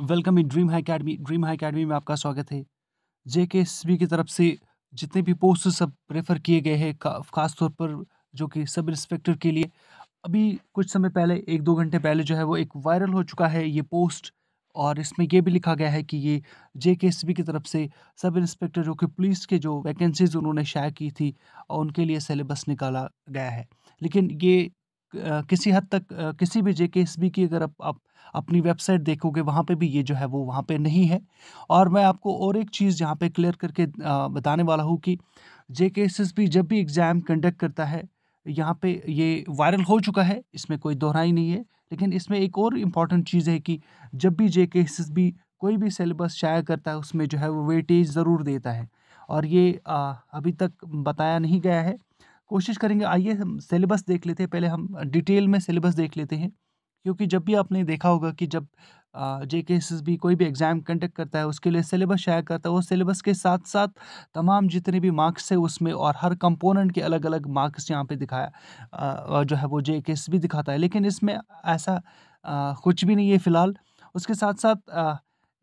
welcome in dream high academy dream high academy में आपका स्वागत है जे के एस बी की तरफ से जितने भी पोस्ट सब रेफ़र किए गए हैं ख़ास तौर पर जो कि सब इंस्पेक्टर के लिए अभी कुछ समय पहले एक दो घंटे पहले जो है वो एक वायरल हो चुका है ये पोस्ट और इसमें यह भी लिखा गया है कि ये जे के एस बी की तरफ से सब इंस्पेक्टर जो कि पुलिस के जो वैकेंसीज उन्होंने शाया की थी और उनके लिए सिलेबस निकाला गया है लेकिन ये किसी हद तक किसी भी जे के एस बी की अगर आप, आप अपनी वेबसाइट देखोगे वहाँ पे भी ये जो है वो वहाँ पे नहीं है और मैं आपको और एक चीज़ यहाँ पे क्लियर करके बताने वाला हूँ कि जे के एस एस बी जब भी एग्ज़ाम कंडक्ट करता है यहाँ पे ये वायरल हो चुका है इसमें कोई दोहराई नहीं है लेकिन इसमें एक और इम्पॉर्टेंट चीज़ है कि जब भी जे के एस एस बी कोई भी सिलेबस शाया करता है उसमें जो है वो वेटेज ज़रूर देता है और ये आ, अभी तक बताया नहीं गया है कोशिश करेंगे आइए हम सिलेबस देख लेते हैं पहले हम डिटेल में सिलेबस देख लेते हैं क्योंकि जब भी आपने देखा होगा कि जब जे के एस एस बी कोई भी एग्ज़ाम कंडक्ट करता है उसके लिए सिलेबस शाया करता है वो सिलेबस के साथ साथ तमाम जितने भी मार्क्स है उसमें और हर कंपोनेंट के अलग अलग मार्क्स यहाँ पे दिखाया आ, जो है वो जे के एस बी दिखाता है लेकिन इसमें ऐसा आ, कुछ भी नहीं है फ़िलहाल उसके साथ साथ आ,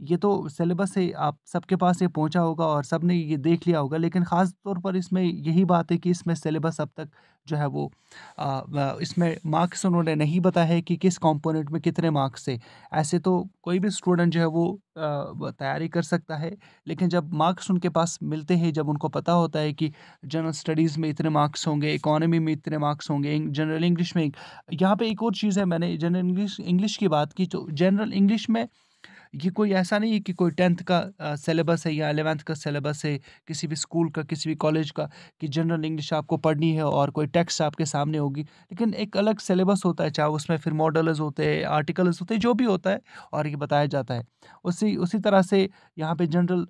ये तो सिलेबस से आप सबके पास ये पहुंचा होगा और सब ने ये देख लिया होगा लेकिन ख़ास तौर पर इसमें यही बात है कि इसमें सिलेबस अब तक जो है वो आ, इसमें मार्क्स उन्होंने नहीं बताया है कि किस कंपोनेंट में कितने मार्क्स है ऐसे तो कोई भी स्टूडेंट जो है वो तैयारी कर सकता है लेकिन जब मार्क्स उनके पास मिलते हैं जब उनको पता होता है कि जनरल स्टडीज़ में इतने मार्क्स होंगे इकोनॉमी में इतने मार्क्स होंगे जनरल इंग्लिश में यहाँ पर एक और चीज़ है मैंने जनरल इंग्लिश इंग्लिश की बात की तो जनरल इंग्लिश में ये कोई ऐसा नहीं है कि कोई टेंथ का सिलेबस है या एलेवेंथ का सिलेबस है किसी भी स्कूल का किसी भी कॉलेज का कि जनरल इंग्लिश आपको पढ़नी है और कोई टेक्स्ट आपके सामने होगी लेकिन एक अलग सिलेबस होता है चाहे उसमें फिर मॉडल्स होते हैं आर्टिकल्स होते हैं जो भी होता है और ये बताया जाता है उसी उसी तरह से यहाँ पर जनरल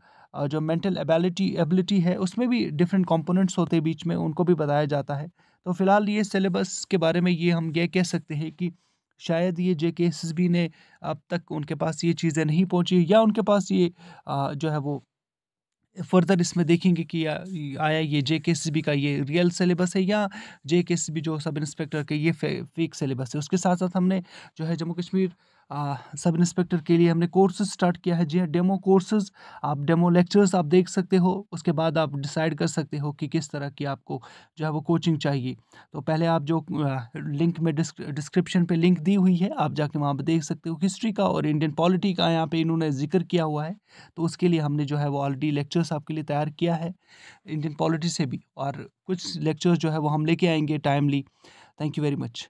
जो मेंटल एबिलिटी एबिलिटी है उसमें भी डिफरेंट कंपोनेंट्स होते हैं बीच में उनको भी बताया जाता है तो फिलहाल ये सिलेबस के बारे में ये हम ये कह सकते हैं कि शायद ये जे एस बी ने अब तक उनके पास ये चीज़ें नहीं पहुंची या उनके पास ये जो है वो फर्दर इसमें देखेंगे कि आया ये जे के सी बी का ये रियल सिलेबस है या जे के सी बी जो सब इंस्पेक्टर के ये फेक सिलेबस है उसके साथ साथ हमने जो है जम्मू कश्मीर सब इंस्पेक्टर के लिए हमने कोर्सेज स्टार्ट किया है जी हाँ डेमो कोर्सेज आप डेमो लेक्चर्स आप देख सकते हो उसके बाद आप डिसाइड कर सकते हो कि किस तरह की आपको जो है वो कोचिंग चाहिए तो पहले आप जो लिंक में डिस्क्रिप्शन पर लिंक दी हुई है आप जाके वहाँ पर देख सकते हो हिस्ट्री का और इंडियन पॉलिटी का यहाँ पर इन्होंने जिक्र किया हुआ है तो उसके लिए हमने जो है वो ऑलरेडी लेक्चर्स आपके लिए तैयार किया है इंडियन पॉलिटी से भी और कुछ लेक्चर्स जो है वो हम लेके आएंगे timely thank you very much